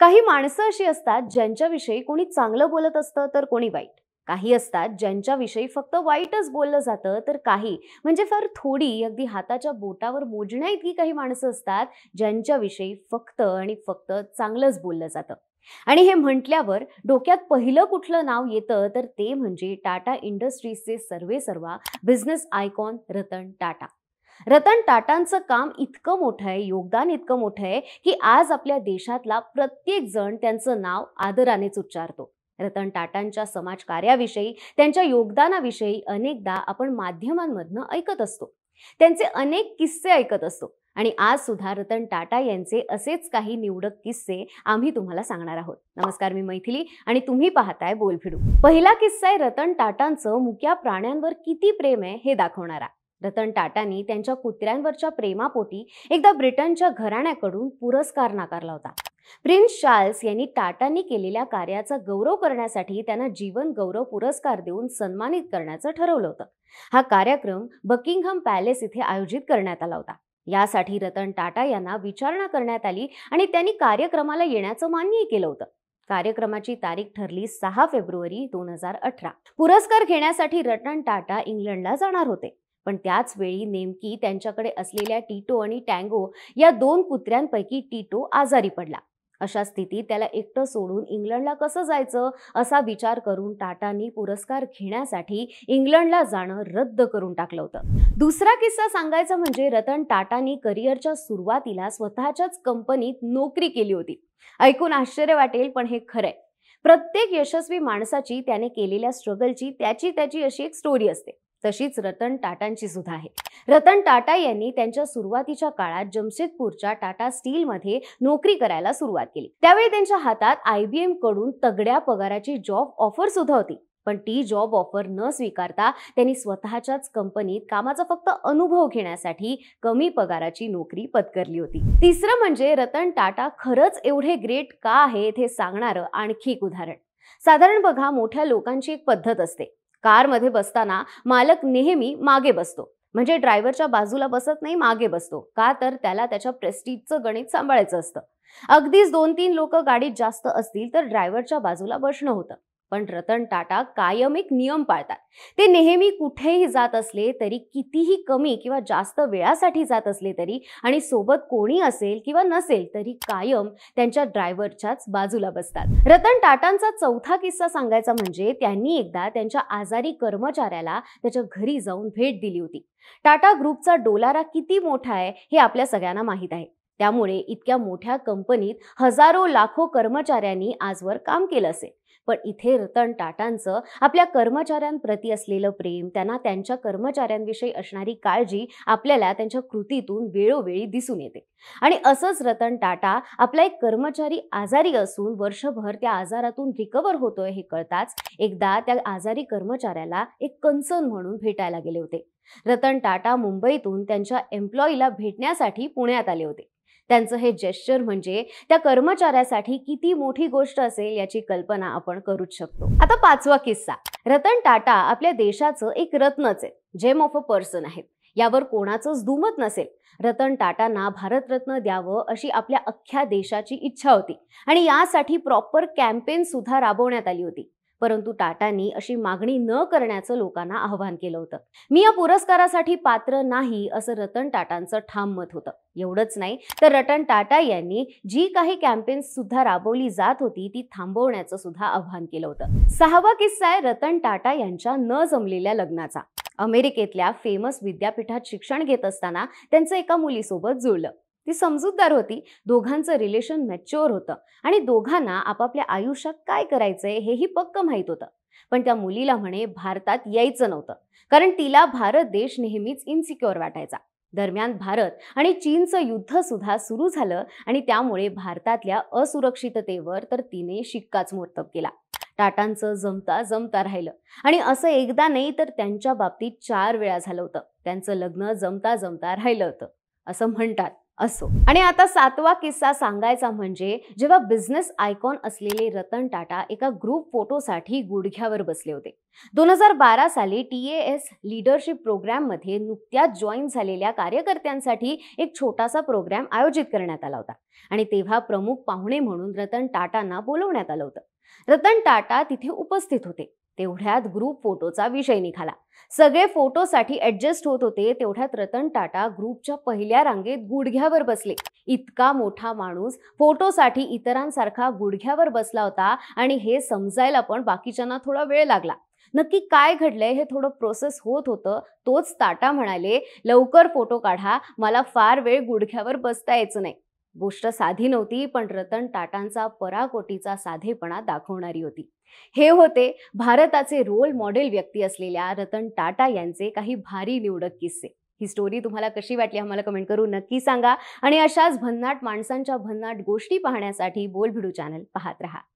काही माणसं अशी असतात ज्यांच्याविषयी कोणी चांगलं बोलत असतं तर कोणी वाईट काही असतात ज्यांच्याविषयी फक्त वाईटच बोललं जातं तर काही म्हणजे फार थोडी अगदी हाताच्या बोटावर मोजण्या इतकी काही माणसं असतात ज्यांच्याविषयी फक्त आणि फक्त चांगलंच बोललं जातं आणि हे म्हटल्यावर डोक्यात पहिलं कुठलं नाव येतं तर ते म्हणजे टाटा इंडस्ट्रीजचे सर्वेसर्वा बिझनेस आयकॉन रतन टाटा रतन टाटांचं काम इतकं मोठं आहे योगदान इतकं मोठं आहे की आज आपल्या देशातला प्रत्येक जण त्यांचं नाव आदरानेच उच्चारतो रतन टाटांच्या समाजकार्याविषयी त्यांच्या योगदानाविषयी अनेकदा आपण माध्यमांमधनं ऐकत असतो त्यांचे अनेक किस्से ऐकत असतो आणि आज सुद्धा रतन टाटा यांचे असेच काही निवडक किस्से आम्ही तुम्हाला सांगणार आहोत नमस्कार मी मैथिली आणि तुम्ही पाहताय बोलफिडू पहिला किस्सा आहे रतन टाटांचं मुक्या प्राण्यांवर किती प्रेम आहे हे दाखवणारा रतन टाटांनी त्यांच्या कुत्र्यांवरच्या प्रेमापोटी एकदा ब्रिटनच्या घराण्याकडून पुरस्कार नाकारला होता प्रिन्स चार्ल्स यांनी टाटांनी केलेल्या कार्याचा गौरव करण्यासाठी त्यांना जीवन गौरव पुरस्कार देऊन सन्मानित करण्याचं ठरवलं होतं हा कार्यक्रम बकिंगहम पॅलेस इथे आयोजित करण्यात आला होता यासाठी रतन टाटा यांना विचारणा करण्यात आली आणि त्यांनी कार्यक्रमाला येण्याचं मान्यही केलं होतं कार्यक्रमाची तारीख ठरली सहा फेब्रुवारी दोन हजार अठरा पुरस्कार घेण्यासाठी रतन टाटा इंग्लंडला जाणार होते पण त्याच वेळी नेमकी त्यांच्याकडे असलेल्या टीटो आणि टँगो या दोन कुत्र्यांपैकी टिटो आजारी पडला अशा स्थितीत त्याला एकटं सोडून इंग्लंडला कसं जायचं असा विचार करून टाटांनी पुरस्कार घेण्यासाठी इंग्लंडला जाणं रद्द करून टाकलं होतं दुसरा किस्सा सांगायचा म्हणजे रतन टाटांनी करिअरच्या सुरुवातीला स्वतःच्याच कंपनीत नोकरी केली होती ऐकून आश्चर्य वाटेल पण हे खरंय प्रत्येक यशस्वी माणसाची त्याने केलेल्या स्ट्रगलची त्याची त्याची अशी एक स्टोरी असते तशीच रतन टाटांची सुद्धा आहे रतन टाटा यांनी त्यांच्या सुरुवातीच्या काळात जमशेदपूरच्या टाटा स्टील मध्ये नोकरी करायला सुरुवात केली त्यावेळी त्यांच्या हातात आयबीएम कडून तगड्या पगाराची जॉब ऑफर सुद्धा होती पण ती जॉब ऑफर न स्वीकारता त्यांनी स्वतःच्याच कंपनीत कामाचा फक्त अनुभव घेण्यासाठी कमी पगाराची नोकरी पत्करली होती तिसरं म्हणजे रतन टाटा खरंच एवढे ग्रेट का आहेत हे सांगणारं आणखी एक उदाहरण साधारण बघा मोठ्या लोकांची एक पद्धत असते कारमध्ये बसताना मालक नेहमी मागे बसतो म्हणजे ड्रायव्हरच्या बाजूला बसत नाही मागे बसतो का तर त्याला त्याच्या प्रेस्टीजचं गणित सांभाळायचं असतं अगदीच दोन तीन लोक गाडीत जास्त असतील तर ड्रायव्हरच्या बाजूला बसणं होतं पण रतन टाटा कायम एक नियम पाळतात ते नेहमी कुठेही जात असले तरी कितीही कमी किंवा जास्त वेळासाठी जात असले तरी आणि सोबत कोणी असेल किंवा नसेल तरी कायम त्यांच्या ड्रायव्हरच्याच बाजूला बसतात रतन टाटांचा चौथा किस्सा सांगायचा म्हणजे त्यांनी एकदा त्यांच्या आजारी कर्मचाऱ्याला त्याच्या घरी जाऊन भेट दिली होती टाटा ग्रुपचा डोलारा किती मोठा आहे हे आपल्या सगळ्यांना माहीत आहे त्यामुळे इतक्या मोठ्या कंपनीत हजारो लाखो कर्मचाऱ्यांनी आजवर काम केलं असेल पण इथे रतन टाटांचं आपल्या कर्मचाऱ्यांप्रती असलेलं प्रेम त्यांना त्यांच्या कर्मचाऱ्यांविषयी असणारी काळजी आपल्याला त्यांच्या कृतीतून वेळोवेळी दिसून येते आणि असंच रतन टाटा आपला एक कर्मचारी आजारी असून वर्षभर त्या आजारातून रिकवर होतोय हे कळताच एकदा त्या आजारी कर्मचाऱ्याला एक कन्सर्न म्हणून भेटायला गेले होते रतन टाटा मुंबईतून त्यांच्या एम्प्लॉईला भेटण्यासाठी पुण्यात आले होते त्यांचं हे जेस्चर म्हणजे त्या कर्मचाऱ्यासाठी किती मोठी गोष्ट असेल याची कल्पना आपण करूच शकतो आता पाचवा किस्सा रतन टाटा आपल्या देशाचं एक रत्नच आहे जेम ऑफ अ पर्सन आहेत यावर कोणाचंच दुमत नसेल रतन टाटांना भारतरत्न द्यावं अशी आपल्या अख्ख्या देशाची इच्छा होती आणि यासाठी प्रॉपर कॅम्पेन सुद्धा राबवण्यात आली होती परंतु टाटांनी अशी मागणी न करण्याचं लोकांना आव्हान केलं होतं मी या पुरस्कारासाठी पात्र नाही असं रतन टाटांचं ठाम मत होतं एवढंच नाही तर रतन टाटा यांनी जी काही कॅम्पेन्स सुद्धा राबवली जात होती ती थांबवण्याचं सुद्धा आव्हान केलं होतं सहावा किस्सा आहे रतन टाटा यांच्या न जमलेल्या लग्नाचा अमेरिकेतल्या फेमस विद्यापीठात शिक्षण घेत असताना त्यांचं एका मुलीसोबत जुळलं ती समजूतदार होती दोघांचं रिलेशन मॅच्युअर होतं आणि दोघांना आपापल्या आयुष्यात काय करायचंय हेही पक्क माहीत होतं पण त्या मुलीला म्हणे भारतात यायचं नव्हतं कारण तिला भारत देश नेहमीच इन्सिक्युअर वाटायचा दरम्यान भारत आणि चीनचं युद्ध सुद्धा सुरू झालं आणि त्यामुळे भारतातल्या असुरक्षिततेवर तर तिने शिक्काच मोर्तब केला टाटांचं जमता जमता राहिलं आणि असं एकदा नाही तर त्यांच्या बाबतीत चार वेळा झालं होतं त्यांचं लग्न जमता जमता राहिलं होतं असं म्हणतात असो आणि आता सातवा किस्सा सांगायचा म्हणजे जेव्हा बिझनेस आयकॉन असलेले रतन टाटा एका ग्रुप फोटोसाठी गुडघ्यावर बसले होते दोन हजार बारा साली टी एस लिडरशिप मध्ये नुकत्याच जॉईन झालेल्या कार्यकर्त्यांसाठी एक छोटासा प्रोग्राम आयोजित करण्यात आला होता आणि तेव्हा प्रमुख पाहुणे म्हणून रतन टाटांना बोलवण्यात आलं होतं रतन टाटा तिथे उपस्थित होते तेवढ्यात ग्रुप फोटोचा विषय निघाला सगळे फोटोसाठी ऍडजस्ट होत होते तेवढ्यात रतन टाटा ग्रुपच्या पहिल्या रांगेत गुडघ्यावर बसले इतका मोठा माणूस फोटोसाठी इतरांसारखा गुडघ्यावर बसला होता आणि हे समजायला पण बाकीच्यांना थोडा वेळ लागला नक्की काय घडलंय हे थोडं प्रोसेस होत होतं तोच टाटा म्हणाले लवकर फोटो काढा मला फार वेळ गुडघ्यावर बसता यायचं नाही गोष्ट साधी नव्हती पण रतन टाटांचा पराकोटीचा साधेपणा दाखवणारी होती हे होते भारताचे रोल मॉडेल व्यक्ती असलेल्या रतन टाटा यांचे काही भारी निवडक किस्से ही स्टोरी तुम्हाला कशी वाटली आम्हाला कमेंट करून नक्की सांगा आणि अशाच भन्नाट माणसांच्या भन्नाट गोष्टी पाहण्यासाठी बोलभिडू चॅनल पाहत राहा